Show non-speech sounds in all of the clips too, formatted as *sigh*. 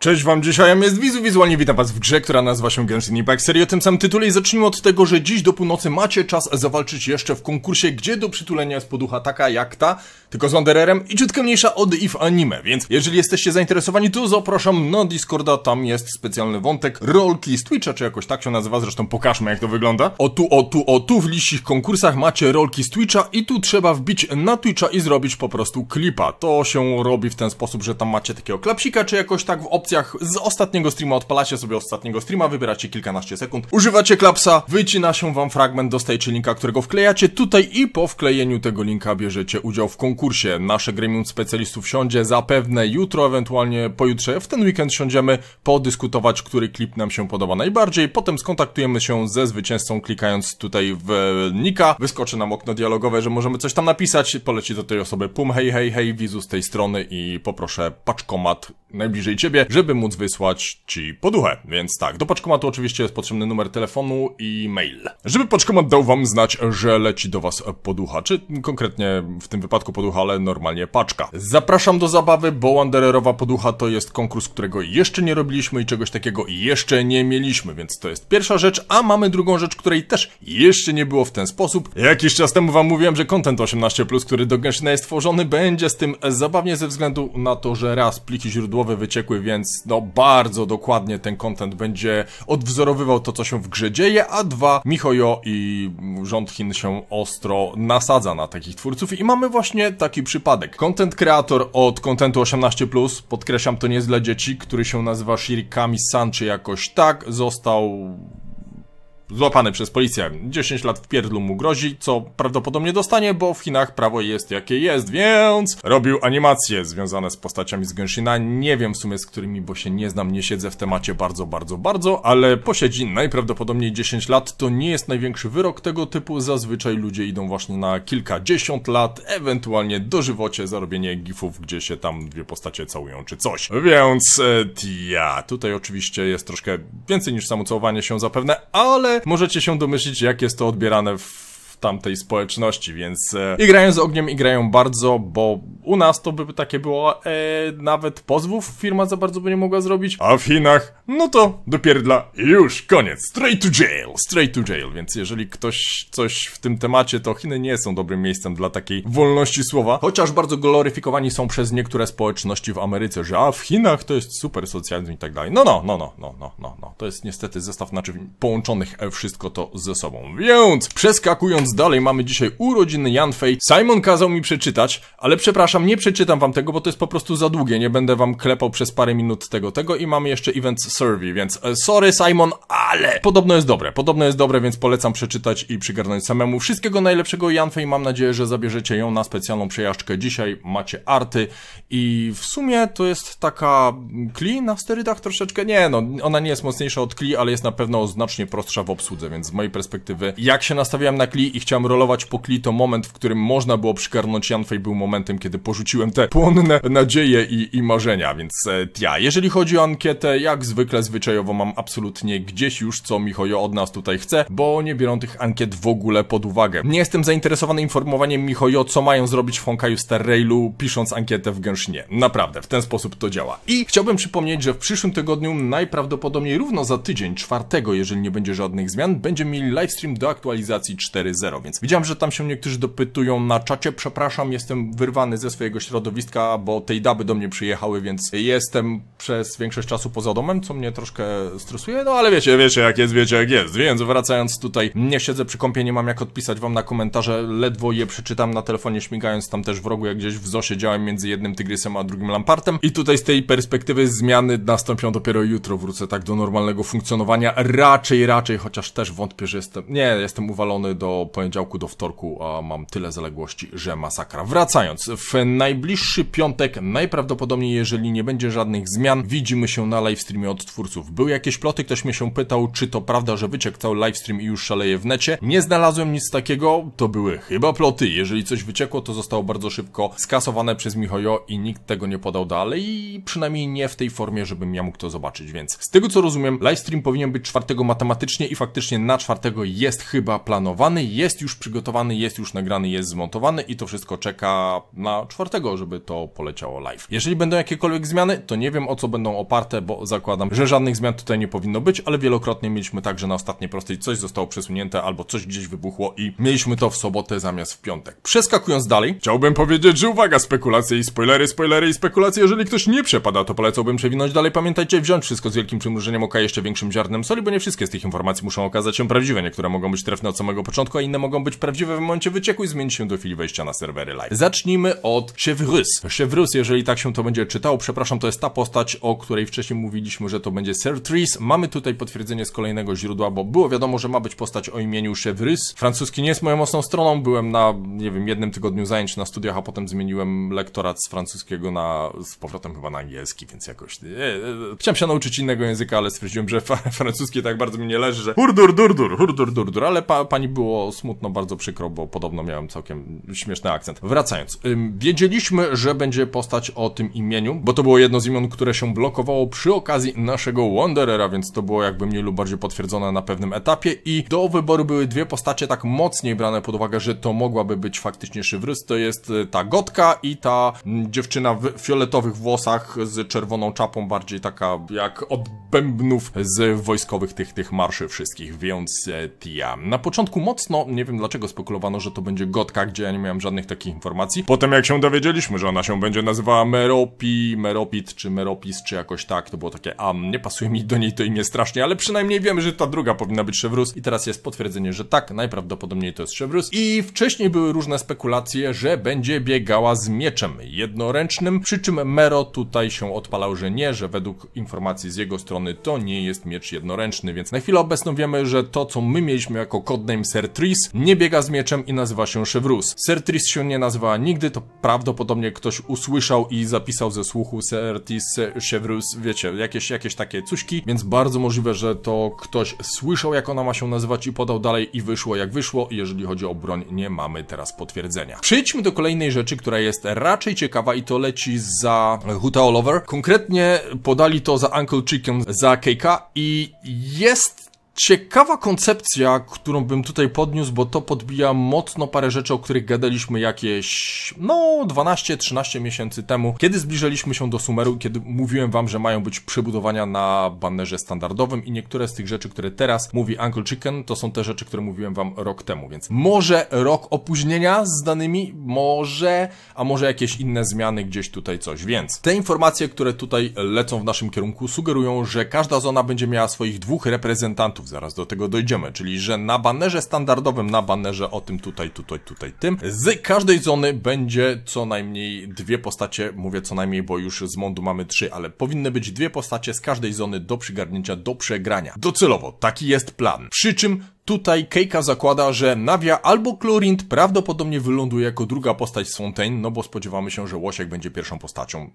Cześć wam, dzisiaj jest Wizu, wizualnie witam was w grze, która nazywa się Genshin Impact Serio tym samym tytule i zacznijmy od tego, że dziś do północy macie czas zawalczyć jeszcze w konkursie, gdzie do przytulenia jest poducha taka jak ta, tylko z Wandererem i ciutkę mniejsza od IF Anime, więc jeżeli jesteście zainteresowani, to zapraszam na Discorda, tam jest specjalny wątek rolki z Twitcha, czy jakoś tak się nazywa, zresztą pokażmy jak to wygląda. O tu, o tu, o tu w liścich konkursach macie rolki z Twitcha i tu trzeba wbić na Twitcha i zrobić po prostu klipa. To się robi w ten sposób, że tam macie takiego klapsika, czy jakoś tak w opcji opcjach z ostatniego streama, odpalacie sobie ostatniego streama, wybieracie kilkanaście sekund, używacie klapsa, wycina się wam fragment, dostajecie linka, którego wklejacie tutaj i po wklejeniu tego linka bierzecie udział w konkursie. Nasze gremium specjalistów siądzie zapewne jutro, ewentualnie pojutrze, w ten weekend siądziemy podyskutować, który klip nam się podoba najbardziej, potem skontaktujemy się ze zwycięzcą klikając tutaj w nika, wyskoczy nam okno dialogowe, że możemy coś tam napisać, poleci do tej osoby pum, hej, hej, hej, wizu z tej strony i poproszę paczkomat najbliżej ciebie, żeby żeby móc wysłać Ci poduchę. Więc tak, do paczkomatu oczywiście jest potrzebny numer telefonu i mail. Żeby paczkomat dał Wam znać, że leci do Was poducha, czy konkretnie w tym wypadku poducha, ale normalnie paczka. Zapraszam do zabawy, bo Wandererowa Poducha to jest konkurs, którego jeszcze nie robiliśmy i czegoś takiego jeszcze nie mieliśmy, więc to jest pierwsza rzecz, a mamy drugą rzecz, której też jeszcze nie było w ten sposób. Jakiś czas temu Wam mówiłem, że content 18+, który do Genshin'a jest tworzony, będzie z tym zabawnie ze względu na to, że raz pliki źródłowe wyciekły, więc więc no bardzo dokładnie ten content będzie odwzorowywał to, co się w grze dzieje, a dwa, Michojo i rząd Chin się ostro nasadza na takich twórców i mamy właśnie taki przypadek. Content creator od kontentu 18+, podkreślam, to nie jest dla dzieci, który się nazywa Shirikami San, czy jakoś tak, został złapany przez policję. 10 lat w pierdlu mu grozi, co prawdopodobnie dostanie, bo w Chinach prawo jest jakie jest, więc robił animacje związane z postaciami z Genshina. Nie wiem w sumie z którymi, bo się nie znam, nie siedzę w temacie bardzo, bardzo, bardzo, ale posiedzi najprawdopodobniej 10 lat. To nie jest największy wyrok tego typu. Zazwyczaj ludzie idą właśnie na kilkadziesiąt lat, ewentualnie dożywocie zarobienie gifów, gdzie się tam dwie postacie całują czy coś. Więc ja, e, tutaj oczywiście jest troszkę więcej niż samo całowanie się zapewne, ale możecie się domyślić, jak jest to odbierane w tamtej społeczności, więc e, grają z ogniem, grają bardzo, bo u nas to by takie było, e, nawet pozwów firma za bardzo by nie mogła zrobić, a w Chinach no to dopierdla już koniec. Straight to jail, straight to jail. Więc jeżeli ktoś coś w tym temacie, to Chiny nie są dobrym miejscem dla takiej wolności słowa. Chociaż bardzo gloryfikowani są przez niektóre społeczności w Ameryce, że a w Chinach to jest super socjalizm i tak dalej. No, no, no, no, no, no, no, no. To jest niestety zestaw naczyń połączonych e, wszystko to ze sobą. Więc przeskakując dalej, mamy dzisiaj urodziny Janfej. Simon kazał mi przeczytać, ale przepraszam, nie przeczytam wam tego, bo to jest po prostu za długie. Nie będę wam klepał przez parę minut tego, tego i mamy jeszcze event Survey, więc e, sorry Simon, ale podobno jest dobre, podobno jest dobre, więc polecam przeczytać i przygarnąć samemu. Wszystkiego najlepszego Janfej, mam nadzieję, że zabierzecie ją na specjalną przejażdżkę. Dzisiaj macie arty i w sumie to jest taka kli na sterydach troszeczkę, nie no, ona nie jest mocniejsza od kli, ale jest na pewno znacznie prostsza w obsłudze, więc z mojej perspektywy, jak się nastawiałem na kli i chciałem rolować po kli, to moment, w którym można było przygarnąć Janfej był momentem, kiedy porzuciłem te płonne nadzieje i, i marzenia, więc e, ja, jeżeli chodzi o ankietę, jak zwykle zwykle zwyczajowo mam absolutnie gdzieś już, co Michojo od nas tutaj chce, bo nie biorą tych ankiet w ogóle pod uwagę. Nie jestem zainteresowany informowaniem Michojo, co mają zrobić w Honkaju Star Railu, pisząc ankietę w gęsznie. Naprawdę, w ten sposób to działa. I chciałbym przypomnieć, że w przyszłym tygodniu, najprawdopodobniej równo za tydzień, czwartego, jeżeli nie będzie żadnych zmian, będziemy mieli livestream do aktualizacji 4.0, więc widziałem, że tam się niektórzy dopytują na czacie, przepraszam, jestem wyrwany ze swojego środowiska, bo tej daby do mnie przyjechały, więc jestem przez większość czasu poza domem, co co mnie troszkę stresuje, no ale wiecie, wiecie jak jest, wiecie jak jest, więc wracając tutaj, nie siedzę przy kąpie, nie mam jak odpisać wam na komentarze, ledwo je przeczytam na telefonie śmigając tam też w rogu, jak gdzieś w zosie działałem między jednym tygrysem a drugim lampartem i tutaj z tej perspektywy zmiany nastąpią dopiero jutro, wrócę tak do normalnego funkcjonowania, raczej, raczej, chociaż też wątpię, że jestem, nie, jestem uwalony do poniedziałku, do wtorku, a mam tyle zaległości, że masakra. Wracając, w najbliższy piątek, najprawdopodobniej jeżeli nie będzie żadnych zmian, widzimy się na live streamie od od twórców. Były jakieś ploty, ktoś mnie się pytał, czy to prawda, że wyciekł cały livestream i już szaleje w necie. Nie znalazłem nic takiego, to były chyba ploty. Jeżeli coś wyciekło, to zostało bardzo szybko skasowane przez Michojo i nikt tego nie podał dalej przynajmniej nie w tej formie, żebym ja mógł to zobaczyć, więc z tego co rozumiem, livestream powinien być czwartego matematycznie i faktycznie na czwartego jest chyba planowany, jest już przygotowany, jest już nagrany, jest zmontowany i to wszystko czeka na czwartego, żeby to poleciało live. Jeżeli będą jakiekolwiek zmiany, to nie wiem o co będą oparte, bo zakładam, że żadnych zmian tutaj nie powinno być, ale wielokrotnie mieliśmy tak, że na ostatniej prostej coś zostało przesunięte albo coś gdzieś wybuchło i mieliśmy to w sobotę zamiast w piątek. Przeskakując dalej, chciałbym powiedzieć, że uwaga, spekulacje i spoilery, spoilery i spekulacje, jeżeli ktoś nie przepada, to polecałbym przewinąć dalej. Pamiętajcie, wziąć wszystko z wielkim przymrużeniem oka jeszcze większym ziarnem soli, bo nie wszystkie z tych informacji muszą okazać się prawdziwe. Niektóre mogą być trefne od samego początku, a inne mogą być prawdziwe w momencie wycieku i zmienić się do chwili wejścia na serwery live. Zacznijmy od Chevrus. Chevrus, jeżeli tak się to będzie czytało, przepraszam, to jest ta postać, o której wcześniej mówiliśmy, że to będzie Sir Sertris. Mamy tutaj potwierdzenie z kolejnego źródła, bo było wiadomo, że ma być postać o imieniu Chevrys. Francuski nie jest moją mocną stroną, byłem na, nie wiem, jednym tygodniu zajęć na studiach, a potem zmieniłem lektorat z francuskiego na, z powrotem chyba na angielski, więc jakoś, nie, e, chciałem się nauczyć innego języka, ale stwierdziłem, że *laughs* francuski tak bardzo mi nie leży, że hurdur, durdur, hurdur, durdur, ale pa, pani było smutno, bardzo przykro, bo podobno miałem całkiem śmieszny akcent. Wracając, wiedzieliśmy, że będzie postać o tym imieniu, bo to było jedno z imion, które się blokowało przy okazji naszego Wanderera, więc to było jakby mniej lub bardziej potwierdzone na pewnym etapie i do wyboru były dwie postacie tak mocniej brane pod uwagę, że to mogłaby być faktycznie Szyvrys, to jest e, ta gotka i ta dziewczyna w fioletowych włosach z czerwoną czapą, bardziej taka jak od bębnów z wojskowych tych, tych marszy wszystkich, więc e, Tia. Na początku mocno, nie wiem dlaczego spekulowano, że to będzie gotka, gdzie ja nie miałem żadnych takich informacji. Potem jak się dowiedzieliśmy, że ona się będzie nazywała Meropi, Meropit czy Meropis, czy jakoś tak, to było takie, a nie pasuje mi do niej to imię strasznie, ale przynajmniej wiemy, że ta druga powinna być Chevrus i teraz jest potwierdzenie, że tak, najprawdopodobniej to jest Chevrus i wcześniej były różne spekulacje, że będzie biegała z mieczem jednoręcznym, przy czym Mero tutaj się odpalał, że nie, że według informacji z jego strony to nie jest miecz jednoręczny, więc na chwilę obecną wiemy, że to co my mieliśmy jako codename Sertris nie biega z mieczem i nazywa się Chevrus. Sertris się nie nazywała nigdy, to prawdopodobnie ktoś usłyszał i zapisał ze słuchu sertris Chevrus, wiecie, jakieś, jakieś jakieś takie cuśki, więc bardzo możliwe, że to ktoś słyszał, jak ona ma się nazywać i podał dalej i wyszło jak wyszło. Jeżeli chodzi o broń, nie mamy teraz potwierdzenia. Przejdźmy do kolejnej rzeczy, która jest raczej ciekawa i to leci za Huta All Over. Konkretnie podali to za Uncle Chicken, za K.K. i jest Ciekawa koncepcja, którą bym tutaj podniósł, bo to podbija mocno parę rzeczy, o których gadaliśmy jakieś, no, 12-13 miesięcy temu, kiedy zbliżaliśmy się do Sumeru, kiedy mówiłem wam, że mają być przebudowania na bannerze standardowym i niektóre z tych rzeczy, które teraz mówi Uncle Chicken, to są te rzeczy, które mówiłem wam rok temu, więc może rok opóźnienia z danymi, może, a może jakieś inne zmiany, gdzieś tutaj coś, więc te informacje, które tutaj lecą w naszym kierunku, sugerują, że każda zona będzie miała swoich dwóch reprezentantów zaraz do tego dojdziemy, czyli że na banerze standardowym, na banerze o tym tutaj, tutaj, tutaj, tym, z każdej zony będzie co najmniej dwie postacie, mówię co najmniej, bo już z mądu mamy trzy, ale powinny być dwie postacie z każdej zony do przygarnięcia, do przegrania. Docelowo, taki jest plan. Przy czym Tutaj Keika zakłada, że Navia albo Chlorint prawdopodobnie wyląduje jako druga postać z Fontaine, no bo spodziewamy się, że Łosiek będzie pierwszą postacią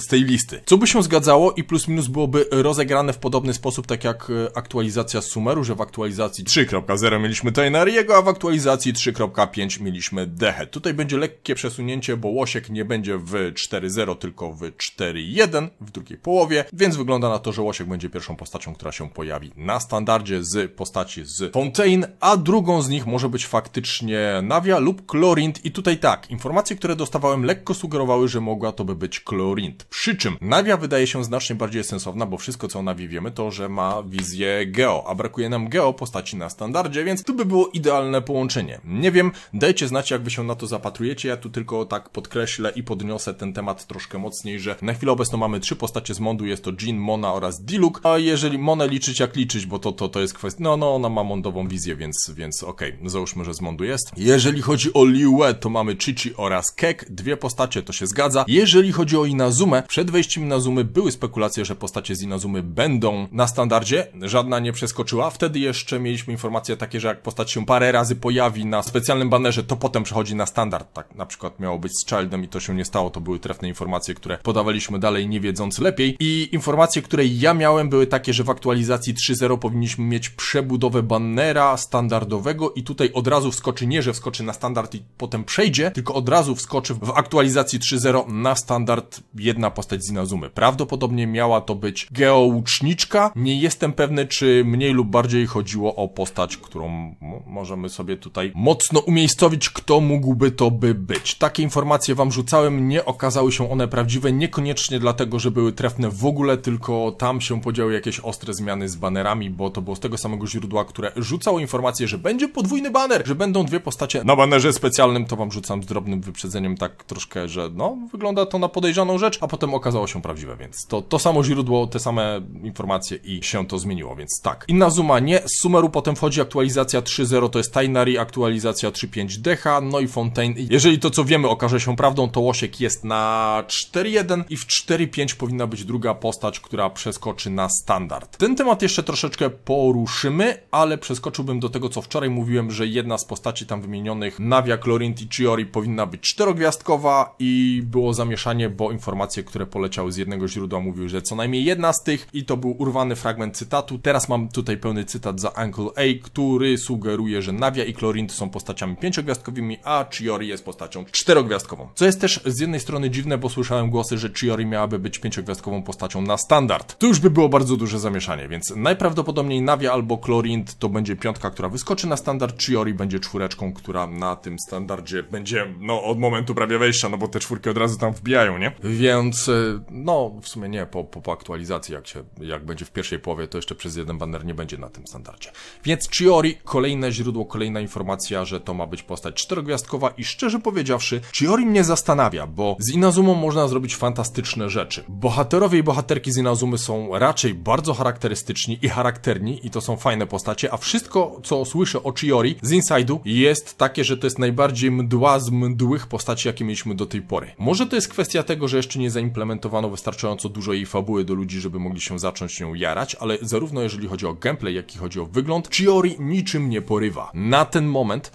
z tej listy. Co by się zgadzało i plus minus byłoby rozegrane w podobny sposób, tak jak e, aktualizacja z Sumeru, że w aktualizacji 3.0 mieliśmy Tainariego, a w aktualizacji 3.5 mieliśmy Dehe. Tutaj będzie lekkie przesunięcie, bo Łosiek nie będzie w 4.0, tylko w 4.1 w drugiej połowie, więc wygląda na to, że Łosiek będzie pierwszą postacią, która się pojawi na standardzie z postaci z Fontaine, a drugą z nich może być faktycznie Navia lub Chlorind i tutaj tak, informacje, które dostawałem lekko sugerowały, że mogła to by być Chlorind. Przy czym Nawia wydaje się znacznie bardziej sensowna, bo wszystko co o Navi wiemy to, że ma wizję Geo, a brakuje nam Geo postaci na standardzie, więc tu by było idealne połączenie. Nie wiem, dajcie znać jak wy się na to zapatrujecie, ja tu tylko tak podkreślę i podniosę ten temat troszkę mocniej, że na chwilę obecną mamy trzy postacie z Mondu, jest to Jean, Mona oraz Diluc, a jeżeli Mona liczyć jak liczyć, bo to, to, to jest kwestia, no, no, ona ma Mondową wizję, więc, więc okej, okay. załóżmy, że z Mondu jest. Jeżeli chodzi o Liue, to mamy Chichi oraz Kek, dwie postacie, to się zgadza. Jeżeli chodzi o Inazuma, Inazumę. Przed wejściem Inazumy były spekulacje, że postacie z Inazumy będą na standardzie. Żadna nie przeskoczyła. Wtedy jeszcze mieliśmy informacje takie, że jak postać się parę razy pojawi na specjalnym banerze, to potem przechodzi na standard. Tak na przykład miało być z Childem i to się nie stało. To były trefne informacje, które podawaliśmy dalej, nie wiedząc lepiej. I informacje, które ja miałem, były takie, że w aktualizacji 3.0 powinniśmy mieć przebudowę banera standardowego i tutaj od razu wskoczy nie, że wskoczy na standard i potem przejdzie, tylko od razu wskoczy w aktualizacji 3.0 na standard 1 główna postać z Inazumy. Prawdopodobnie miała to być geouczniczka. Nie jestem pewny, czy mniej lub bardziej chodziło o postać, którą możemy sobie tutaj mocno umiejscowić, kto mógłby to by być. Takie informacje wam rzucałem, nie okazały się one prawdziwe, niekoniecznie dlatego, że były trefne w ogóle, tylko tam się podziały jakieś ostre zmiany z banerami, bo to było z tego samego źródła, które rzucało informację, że będzie podwójny baner, że będą dwie postacie na banerze specjalnym, to wam rzucam z drobnym wyprzedzeniem tak troszkę, że no, wygląda to na podejrzaną rzecz, a potem okazało się prawdziwe, więc to, to samo źródło, te same informacje i się to zmieniło, więc tak. Inna Zuma nie, z Sumeru potem wchodzi aktualizacja 3.0, to jest Tainari, aktualizacja 3.5 DH, no i Fontaine. Jeżeli to co wiemy okaże się prawdą, to Łosiek jest na 4.1 i w 4.5 powinna być druga postać, która przeskoczy na standard. Ten temat jeszcze troszeczkę poruszymy, ale przeskoczyłbym do tego, co wczoraj mówiłem, że jedna z postaci tam wymienionych, Navia, Chlorin i Chiori powinna być czterogwiazdkowa i było zamieszanie, bo informacje które poleciały z jednego źródła, mówił, że co najmniej jedna z tych i to był urwany fragment cytatu. Teraz mam tutaj pełny cytat za Uncle A, który sugeruje, że Navia i Chlorine to są postaciami pięciogwiazdkowymi, a Chiori jest postacią czterogwiazdkową. Co jest też z jednej strony dziwne, bo słyszałem głosy, że Chiori miałaby być pięciogwiazdkową postacią na standard. Tu już by było bardzo duże zamieszanie, więc najprawdopodobniej Navia albo Chlorind to będzie piątka, która wyskoczy na standard, Chiori będzie czwóreczką, która na tym standardzie będzie, no, od momentu prawie wejścia, no bo te czwórki od razu tam wbijają, nie? Więc więc y, no w sumie nie, po, po, po, aktualizacji, jak, się, jak będzie w pierwszej połowie, to jeszcze przez jeden banner nie będzie na tym standardzie. Więc Chiori, kolejne źródło, kolejna informacja, że to ma być postać czterogwiazdkowa i szczerze powiedziawszy, Chiori mnie zastanawia, bo z Inazumą można zrobić fantastyczne rzeczy. Bohaterowie i bohaterki z Inazumy są raczej bardzo charakterystyczni i charakterni i to są fajne postacie, a wszystko, co słyszę o Chiori z Inside'u jest takie, że to jest najbardziej mdła z mdłych postaci, jakie mieliśmy do tej pory. Może to jest kwestia tego, że jeszcze nie zaimplementowano wystarczająco dużo jej fabuły do ludzi, żeby mogli się zacząć nią jarać, ale zarówno jeżeli chodzi o gameplay, jak i chodzi o wygląd, Chiori niczym nie porywa. Na ten moment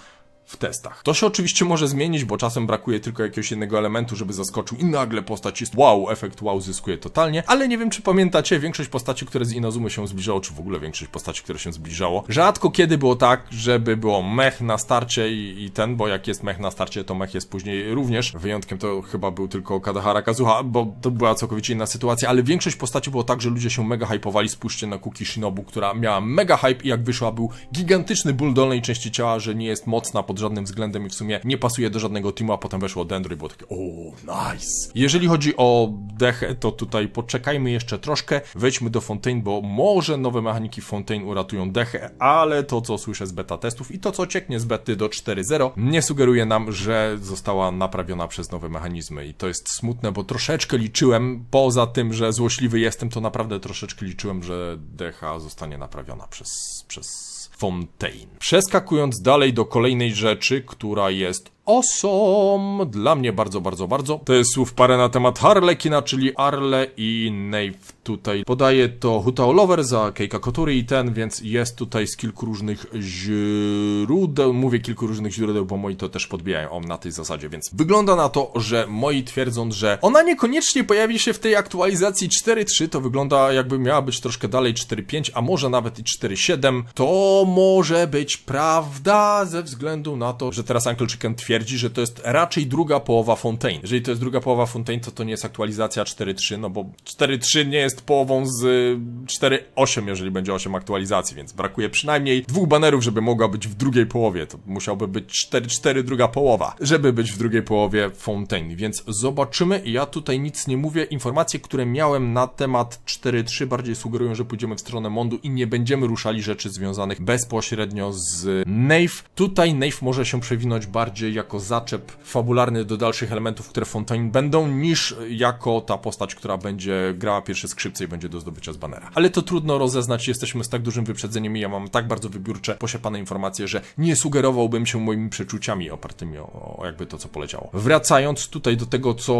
w testach. To się oczywiście może zmienić, bo czasem brakuje tylko jakiegoś jednego elementu, żeby zaskoczył i nagle postać jest wow, efekt wow zyskuje totalnie, ale nie wiem czy pamiętacie, większość postaci, które z Inazumy się zbliżało, czy w ogóle większość postaci, które się zbliżało, rzadko kiedy było tak, żeby było mech na starcie i, i ten, bo jak jest mech na starcie, to mech jest później również. Wyjątkiem to chyba był tylko Kadahara Kazuha, bo to była całkowicie inna sytuacja, ale większość postaci było tak, że ludzie się mega hypowali, spójrzcie na Kuki Shinobu, która miała mega hype i jak wyszła był gigantyczny ból dolnej części ciała, że nie jest mocna pod żadnym względem i w sumie nie pasuje do żadnego teamu, a potem weszło Dendro i było takie o, nice. Jeżeli chodzi o dechę, to tutaj poczekajmy jeszcze troszkę, wejdźmy do Fontaine, bo może nowe mechaniki Fontaine uratują dechę, ale to co słyszę z beta testów i to co cieknie z bety do 4.0 nie sugeruje nam, że została naprawiona przez nowe mechanizmy i to jest smutne, bo troszeczkę liczyłem, poza tym, że złośliwy jestem, to naprawdę troszeczkę liczyłem, że decha zostanie naprawiona przez, przez Fontaine. Przeskakując dalej do kolejnej rzeczy, która jest awesome. Dla mnie bardzo, bardzo, bardzo. To jest słów parę na temat Harlekina, czyli Arle i Nave tutaj. Podaje to Hutao Lover za Keika Kotury i ten, więc jest tutaj z kilku różnych źródeł. Mówię kilku różnych źródeł, bo moi to też podbijają on na tej zasadzie, więc wygląda na to, że moi twierdzą, że ona niekoniecznie pojawi się w tej aktualizacji 4.3, to wygląda jakby miała być troszkę dalej 4.5, a może nawet i 4.7. To może być prawda ze względu na to, że teraz Uncle Chicken twierdzi, twierdzi, że to jest raczej druga połowa Fontaine. Jeżeli to jest druga połowa Fontaine, to to nie jest aktualizacja 4.3, no bo 4.3 nie jest połową z 4.8, y, jeżeli będzie 8 aktualizacji, więc brakuje przynajmniej dwóch banerów, żeby mogła być w drugiej połowie. To musiałby być 4.4 druga połowa, żeby być w drugiej połowie Fontaine, więc zobaczymy. Ja tutaj nic nie mówię. Informacje, które miałem na temat 4.3 bardziej sugerują, że pójdziemy w stronę Mondu i nie będziemy ruszali rzeczy związanych bezpośrednio z Nave. Tutaj Nave może się przewinąć bardziej jak jako zaczep fabularny do dalszych elementów, które Fontaine będą, niż jako ta postać, która będzie grała pierwsze skrzypce i będzie do zdobycia z banera. Ale to trudno rozeznać, jesteśmy z tak dużym wyprzedzeniem i ja mam tak bardzo wybiórcze, posiepane informacje, że nie sugerowałbym się moimi przeczuciami opartymi o, o jakby to, co poleciało. Wracając tutaj do tego, co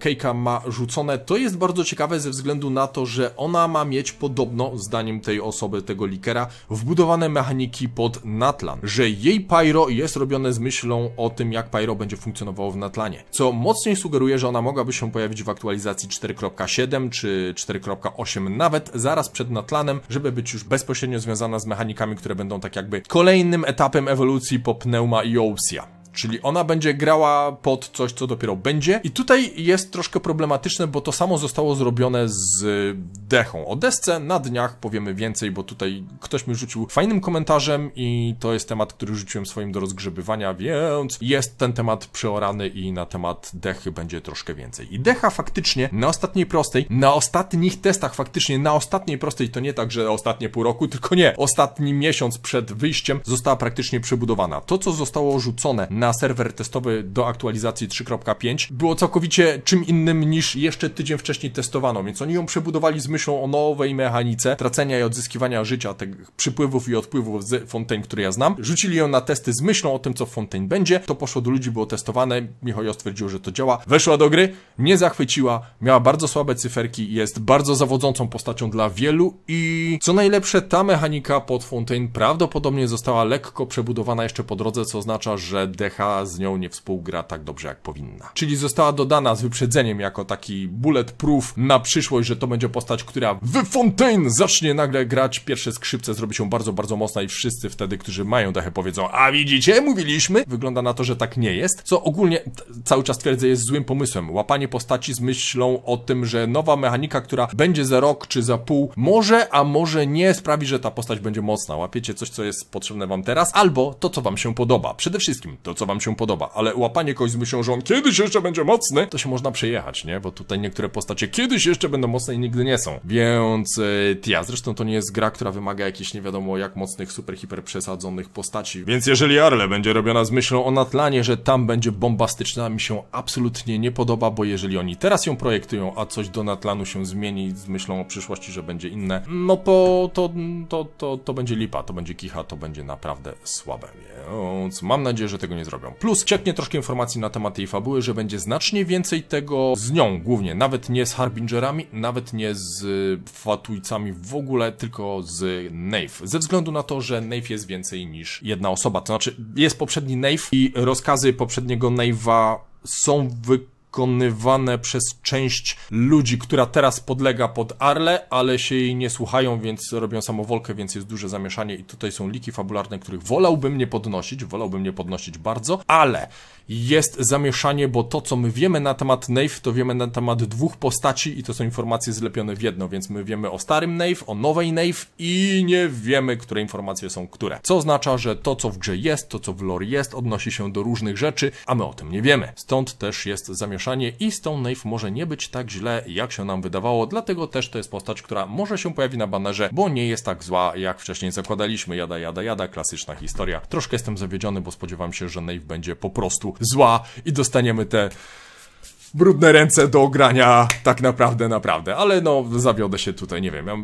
Kejka ma rzucone, to jest bardzo ciekawe ze względu na to, że ona ma mieć podobno, zdaniem tej osoby, tego likera, wbudowane mechaniki pod Natlan, że jej pyro jest robione z myślą o o tym, jak Pyro będzie funkcjonowało w Natlanie, co mocniej sugeruje, że ona mogłaby się pojawić w aktualizacji 4.7 czy 4.8 nawet zaraz przed Natlanem, żeby być już bezpośrednio związana z mechanikami, które będą tak jakby kolejnym etapem ewolucji po Pneuma i Oopsia. Czyli ona będzie grała pod coś, co dopiero będzie. I tutaj jest troszkę problematyczne, bo to samo zostało zrobione z dechą. O desce na dniach powiemy więcej, bo tutaj ktoś mi rzucił fajnym komentarzem i to jest temat, który rzuciłem swoim do rozgrzebywania, więc jest ten temat przeorany i na temat dechy będzie troszkę więcej. I decha faktycznie na ostatniej prostej, na ostatnich testach faktycznie na ostatniej prostej, to nie tak, że ostatnie pół roku, tylko nie, ostatni miesiąc przed wyjściem została praktycznie przebudowana. To, co zostało rzucone na serwer testowy do aktualizacji 3.5 było całkowicie czym innym niż jeszcze tydzień wcześniej testowano, więc oni ją przebudowali z myślą o nowej mechanice tracenia i odzyskiwania życia tych przypływów i odpływów z Fontaine, które ja znam. Rzucili ją na testy z myślą o tym, co w Fontaine będzie, to poszło do ludzi, było testowane, Michał stwierdził, że to działa, weszła do gry, nie zachwyciła, miała bardzo słabe cyferki, jest bardzo zawodzącą postacią dla wielu i co najlepsze, ta mechanika pod Fontaine prawdopodobnie została lekko przebudowana jeszcze po drodze, co oznacza, że The cecha z nią nie współgra tak dobrze jak powinna. Czyli została dodana z wyprzedzeniem jako taki bulletproof na przyszłość, że to będzie postać, która w Fontaine zacznie nagle grać pierwsze skrzypce, zrobi się bardzo, bardzo mocna i wszyscy wtedy, którzy mają dechę powiedzą, a widzicie, mówiliśmy, wygląda na to, że tak nie jest, co ogólnie cały czas twierdzę jest złym pomysłem. Łapanie postaci z myślą o tym, że nowa mechanika, która będzie za rok czy za pół, może, a może nie sprawi, że ta postać będzie mocna. Łapiecie coś, co jest potrzebne wam teraz, albo to, co wam się podoba. Przede wszystkim to, co wam się podoba, ale łapanie kogoś z myślą, że on kiedyś jeszcze będzie mocny, to się można przejechać, nie? Bo tutaj niektóre postacie kiedyś jeszcze będą mocne i nigdy nie są. Więc tja, e, zresztą to nie jest gra, która wymaga jakichś nie wiadomo jak mocnych, super, hiper przesadzonych postaci. Więc jeżeli Arle będzie robiona z myślą o Natlanie, że tam będzie bombastyczna, mi się absolutnie nie podoba, bo jeżeli oni teraz ją projektują, a coś do Natlanu się zmieni z myślą o przyszłości, że będzie inne, no to to, to, to, to będzie lipa, to będzie kicha, to będzie naprawdę słabe. Więc mam nadzieję, że tego nie zrobią. Plus cieknie troszkę informacji na temat jej fabuły, że będzie znacznie więcej tego z nią głównie, nawet nie z Harbingerami, nawet nie z y, Fatujcami w ogóle, tylko z Nave. Ze względu na to, że Nave jest więcej niż jedna osoba, to znaczy jest poprzedni Nave i rozkazy poprzedniego Nave'a są wy wykonywane przez część ludzi, która teraz podlega pod Arle, ale się jej nie słuchają, więc robią samowolkę, więc jest duże zamieszanie i tutaj są liki fabularne, których wolałbym nie podnosić, wolałbym nie podnosić bardzo, ale jest zamieszanie, bo to, co my wiemy na temat Nave, to wiemy na temat dwóch postaci i to są informacje zlepione w jedno, więc my wiemy o starym Nave, o nowej Nave i nie wiemy, które informacje są które. Co oznacza, że to, co w grze jest, to, co w lore jest, odnosi się do różnych rzeczy, a my o tym nie wiemy. Stąd też jest zamieszanie i z tą Nave może nie być tak źle, jak się nam wydawało, dlatego też to jest postać, która może się pojawi na banerze, bo nie jest tak zła, jak wcześniej zakładaliśmy. Jada, jada, jada, klasyczna historia. Troszkę jestem zawiedziony, bo spodziewam się, że Nave będzie po prostu zła i dostaniemy te brudne ręce do grania tak naprawdę, naprawdę. Ale no, zawiodę się tutaj, nie wiem. Ja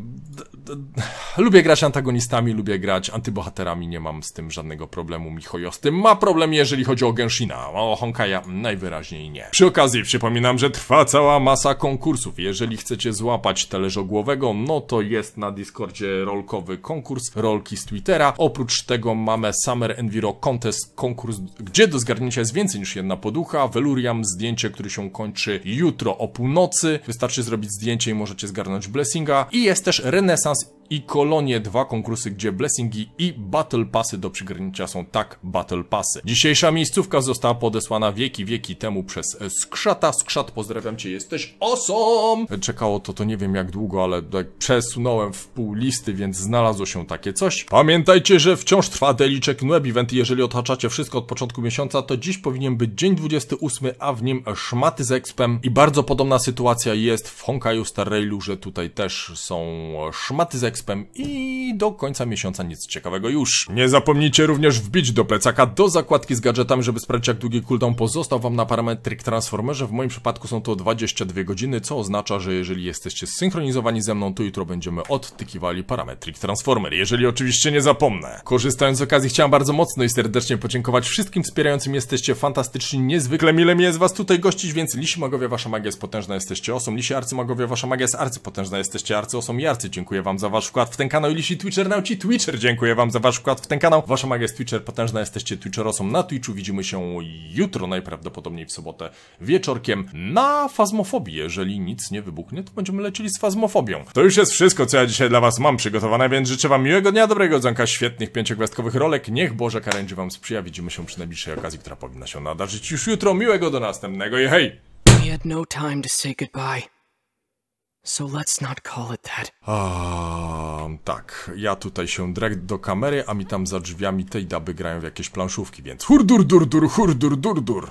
lubię grać antagonistami, lubię grać antybohaterami, nie mam z tym żadnego problemu. Michojo z tym ma problem, jeżeli chodzi o Genshina, o Honkaja najwyraźniej nie. Przy okazji przypominam, że trwa cała masa konkursów. Jeżeli chcecie złapać teleżogłowego, no to jest na Discordzie rolkowy konkurs, rolki z Twittera. Oprócz tego mamy Summer Enviro Contest konkurs, gdzie do zgarnięcia jest więcej niż jedna poducha, Velurium, zdjęcie, które się kończy jutro o północy. Wystarczy zrobić zdjęcie i możecie zgarnąć blessinga. I jest też renesans i kolonie, dwa konkursy, gdzie blessingi i battle passy do przygarnięcia są tak battle passy. Dzisiejsza miejscówka została podesłana wieki, wieki temu przez Skrzata. Skrzat, pozdrawiam cię, jesteś awesome! Czekało to, to nie wiem jak długo, ale tak przesunąłem w pół listy, więc znalazło się takie coś. Pamiętajcie, że wciąż trwa Deliczek Web Event jeżeli otaczacie wszystko od początku miesiąca, to dziś powinien być dzień 28, a w nim szmaty z expem i bardzo podobna sytuacja jest w Honkai Star Railu, że tutaj też są szmaty z expem i do końca miesiąca nic ciekawego już. Nie zapomnijcie również wbić do plecaka do zakładki z gadżetami, żeby sprawdzić jak długi cooldown pozostał wam na parametryk transformerze. W moim przypadku są to 22 godziny, co oznacza, że jeżeli jesteście zsynchronizowani ze mną, to jutro będziemy odtykiwali parametryk transformer, jeżeli oczywiście nie zapomnę. Korzystając z okazji chciałem bardzo mocno i serdecznie podziękować wszystkim wspierającym, jesteście fantastyczni, niezwykle mile mi jest was tutaj gościć, więc Lisi Magowie, wasza magia jest potężna, jesteście osom, Lisi Arcymagowie, wasza magia jest arcypotężna, jesteście osom i arcy. Dziękuję wam za wasz wasz wkład w ten kanał. Jeśli Twitchernauci, Twitcher, dziękuję wam za wasz wkład w ten kanał. Wasza magia jest Twitcher potężna, jesteście Twitcherosą na Twitchu. Widzimy się jutro, najprawdopodobniej w sobotę wieczorkiem na Fazmofobii. Jeżeli nic nie wybuchnie, to będziemy lecieli z Fazmofobią. To już jest wszystko, co ja dzisiaj dla was mam przygotowane, więc życzę wam miłego dnia, dobrego dzonka, świetnych pięciogwiazdkowych rolek. Niech Boże karędzi wam sprzyja. Widzimy się przy najbliższej okazji, która powinna się nadarzyć już jutro. Miłego do następnego i hej! We had no time to say goodbye. So let's not call it that. tak, ja tutaj się drę do kamery, a mi tam za drzwiami tej daby grają w jakieś planszówki, więc hurdur, dur dur hurdur, dur.